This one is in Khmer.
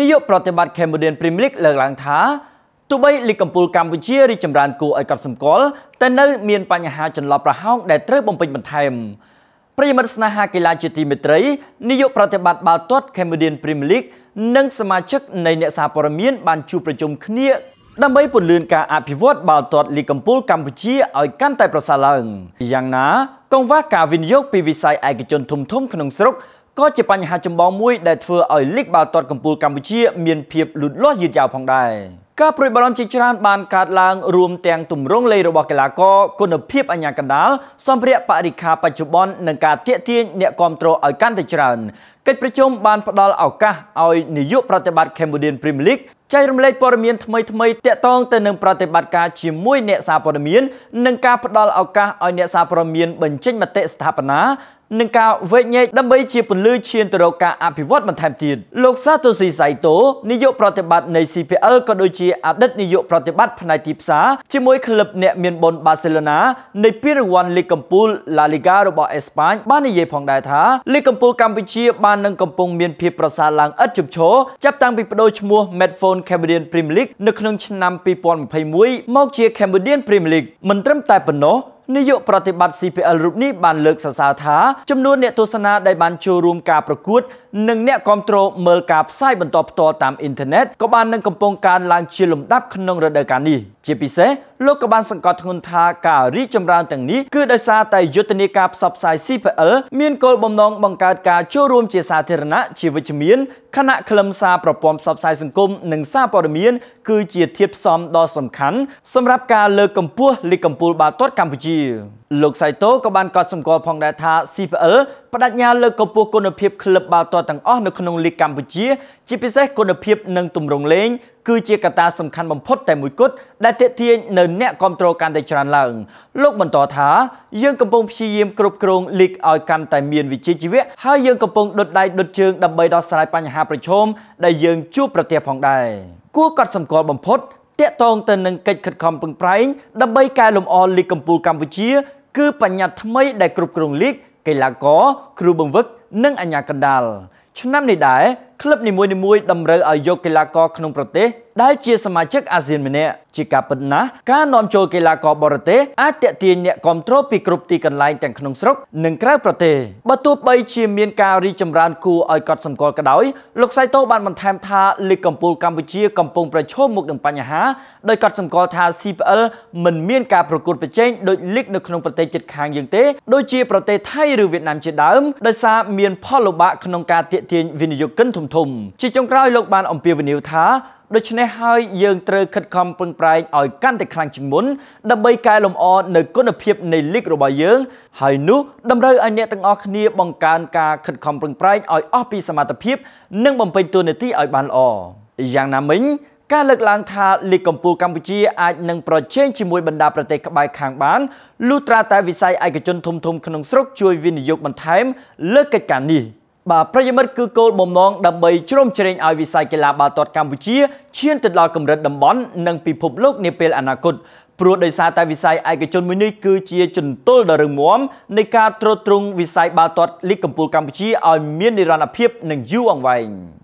នាយកប្រតិបត្តិ Cambodian Premier League លើកឡើងថាទោះបីលីកកំពូលកម្ពុជារីចម្រើនគួរឲ្យកត់សម្គាល់តែនៅមានបញ្ហាចន្លោះប្រហោង ដែលត្រូវបំពេញបន្ថែមប្រិយមិត្តស្នេហាកីឡាជាទីមេត្រីនាយកប្រតិបត្តិបាល់ទាត់ Cambodian Premier League និងសមាជិកនៃអ្នកសារព័ត៌មានបានជួបប្រជុំគ្នាដើម្បីពន្លឿនការអភិវឌ្ឍបាល់ទាត់លីកំពូលកម្ពុជាឲ្យកាន់តែប្រសើរឡើងយ៉ាងណា កង្វះការវិនិយោគពីវិស័យឯកជនធំៗក្នុងស្រុកក៏ជាបញ្ហាចម្បងមួយដែលធ្វើឲ្យលីកបាល់ទាត់កំពូលកម្ពុជាមានភាពលូតលាស់យឺតយ៉ាវផងដែរការប្រួយបារម្ភជាច្រើនបានកើតឡើងរួមទាំងទម្រង់លេងរបស់កីឡាករគុណភាពអញ្ញាកណ្ដាលសម្ភារៈបរិខាបច្ចុប្បន្ននិងការទាក់ទាញអ្នកគ្រប់គ្រងឲ្យកាន់តែច្រើនកិច្ចប្រជុំបានផ្ដល់ឱកាសឲ្យនាយកប្រតិបត្តិ Cambodian Premier League ចែករំលែកព័ត៌មានថ្មីថ្មីតាក់ទងទៅនឹងប្រតិបត្តិការជាមួយអ្នកសារព័ត៌មាននិងការផ្ដល់ឱកាសឲ្យអ្នកសារព័ត៌មានបញ្ចេញមតិស្ថាបនានិងការវែកញែកដើម្បីជាពន្លឺឈានទៅរកការអភិវឌ្ឍបន្ថែមទៀតលោកសាទូស៊ីសៃតូនាយកប្រតិបត្តិនៃ CPL ក៏ដូចជាអតីតនាយកប្រតិបត្តិផ្នែកទីផ្សារជាមួយក្លឹបអ្នកមានបុណ្យបាសេឡូណានៃពានរង្វាន់លីគកំពូល La Liga របស់អេស្ប៉ាញបាននិយាយផងដែរថាលីគកំពូលកម្ពុជា បាននឹងកំពុងមានភាពប្រសើរឡើងឥតឈប់ឈរចាប់តាំងពីបដូរឈ្មោះ Medphone Cambodian Premier League នៅក្នុងឆ្នាំ2021មកជា Cambodian Premier League មិនត្រឹមតែប៉ុណ្ណោះនាយកប្រតិបត្តិ CPL រូបនេះបានលើកសរសើរថាចំនួនអ្នកទស្សនាដែលបានចូលរួមការប្រកួត និងអ្នកគ្រប់គ្រងមើលការផ្សាយបន្តផ្ទាល់តាមអ៊ីនធឺណិតក៏បាននឹងកំពុងកើនឡើងជាលំដាប់ក្នុងរដូវកាលនេះជាពិសេសលោកក៏បានសង្កត់ធ្ងន់ថាការរីកចម្រើនទាំងនេះគឺដោយសារតែយុទ្ធនាការផ្សព្វផ្សាយ CPL មានគោលបំណងបង្កើតការចូលរួមជាសាធារណៈជាវិជ្ជមានគណៈក្លឹមសារប្រព័ន្ធផ្សព្វផ្សាយសង្គមនិងសារព័ត៌មានគឺជាធាតុផ្សំដ៏សំខាន់សម្រាប់ការលើកកម្ពស់លីកកំពូលបាល់ទាត់កម្ពុជា។លោកសៃតូក៏បានកត់សម្គាល់ផងដែរថា CPL បដិញ្ញាលើកកម្ពស់គុណភាពក្លឹបបាល់ទាត់ទាំងអស់នៅក្នុងលីកកម្ពុជាជាពិសេសគុណភាពនិងទម្រង់លេងគឺជាកត្តាសំខាន់បំផុតតែមួយគត់ដែលទាក់ទាញនៅអ្នកគ្រប់គ្រងកាន់តែច្រើនឡើង លោកបន្តថាយើងកំពុងព្យាយាមគ្រប់គ្រងលីកឲ្យកាន់តែមានវិជ្ជាជីវៈហើយយើងកំពុងដុតដៃដុតជើងដើម្បីដោះស្រាយបញ្ហាប្រឈមដែលយើងជួបប្រទះផងដែរគួរកត់សម្គាល់បំផុតតាក់ទងទៅនឹងកិច្ចខិតខំប្រឹងប្រែងដើម្បីកែលម្អលីកកំពូលកម្ពុជាគឺបញ្ញត្តិថ្មីដែលគ្រប់គ្រងលីកកីឡាករគ្រូបង្វឹកនិងអាជ្ញាកណ្ដាលឆ្នាំនេះដែរក្លឹបនីមួយៗតម្រូវឲ្យយកកីឡាករក្នុងប្រទេសដែលជាសមាជិកអាស៊ានម្នាក់ជាការពិតណាស់ការនាំចូលកីឡាករបរទេសអាចទាក់ទាញអ្នកគ្រប់គ្រងពីគ្រប់ទីកន្លែងទាំងក្នុងស្រុកនិងក្រៅប្រទេសបើទោះបីជាមានការរីចម្រើនគួរឲ្យកត់សម្គាល់ក៏ដោយលោកសៃតូបានបន្ថែមថាលីកកំពូលកម្ពុជាកំពុងប្រឈមមុខនឹងបញ្ហាដោយកត់សម្គាល់ថា CPL មិនមានការប្រកួតប្រជែងដោយលីកនៅក្នុងប្រទេសជិតខាងយើងទេដូចជាប្រទេសថៃឬវៀតណាមជាដើមដោយសារមានផលលំបាកក្នុងការទាក់ទាញវិនិយោគិនធំធំជាចុងក្រោយលោកបាន អំពាវនាវថាដូច្នេះហើយយើងត្រូវខិតខំប្រឹងប្រែងឲ្យកាន់តែខ្លាំងជាងមុនដើម្បីកែលម្អនៅគុណភាពនៃលីករបស់យើង ហើយនោះតម្រូវឲ្យអ្នកទាំងអស់គ្នាបង្កើនការខិតខំប្រឹងប្រែងឲ្យអស់ពីសមត្ថភាពនិងបំពេញតួនាទីឲ្យបានល្អយ៉ាងណាមិញ ការលើកឡើងថាលីកកំពូលកម្ពុជាអាចនឹងប្រជែងជាមួយបណ្ដាប្រទេសក្បែរខាងបានលុះត្រាតែវិស័យឯកជនធំៗក្នុងស្រុកជួយវិនិយោគបន្ថែម លើកិច្ចការនេះ។បាទប្រិយមិត្តគឺគោលបំណងដើម្បីជ្រោមជ្រែងឲ្យវិស័យកីឡាបាល់ទាត់កម្ពុជាឈានទៅដល់កម្រិតតំបន់និងពិភពលោកនាពេលអនាគតព្រោះដោយសារតែវិស័យឯកជនមួយនេះគឺជាជន្ទល់ដ៏រឹងមាំនៃការទ្រទ្រង់វិស័យបាល់ទាត់លីកកំពូលកម្ពុជាឲ្យមាននិរន្តរភាពនិងយូរអង្វែង។